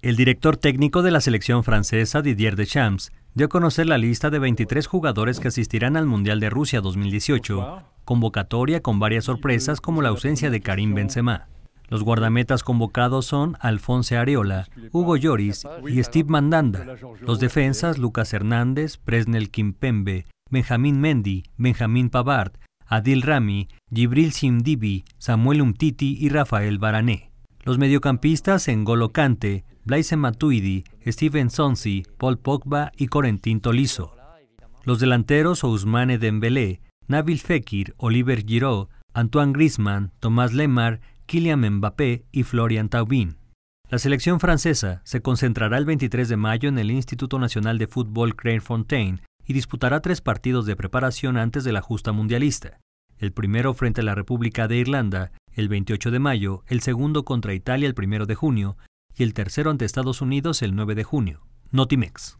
El director técnico de la selección francesa, Didier Deschamps, dio a conocer la lista de 23 jugadores que asistirán al Mundial de Rusia 2018, convocatoria con varias sorpresas como la ausencia de Karim Benzema. Los guardametas convocados son Alfonso Areola, Hugo Lloris y Steve Mandanda. Los defensas Lucas Hernández, Presnel Kimpembe, Benjamín Mendy, Benjamín Pavard, Adil Rami, Gibril Simdibi, Samuel Umtiti y Rafael Barané. Los mediocampistas en Golo Kante, Blaise Matuidi, Steven Sonsi, Paul Pogba y Corentin Tolizo. Los delanteros Ousmane Dembélé, Nabil Fekir, Oliver Giraud, Antoine Griezmann, Tomás Lemar, Kylian Mbappé y Florian Taubin. La selección francesa se concentrará el 23 de mayo en el Instituto Nacional de Fútbol Fontaine y disputará tres partidos de preparación antes de la justa mundialista. El primero frente a la República de Irlanda, el 28 de mayo, el segundo contra Italia el 1 de junio y el tercero ante Estados Unidos el 9 de junio. Notimex.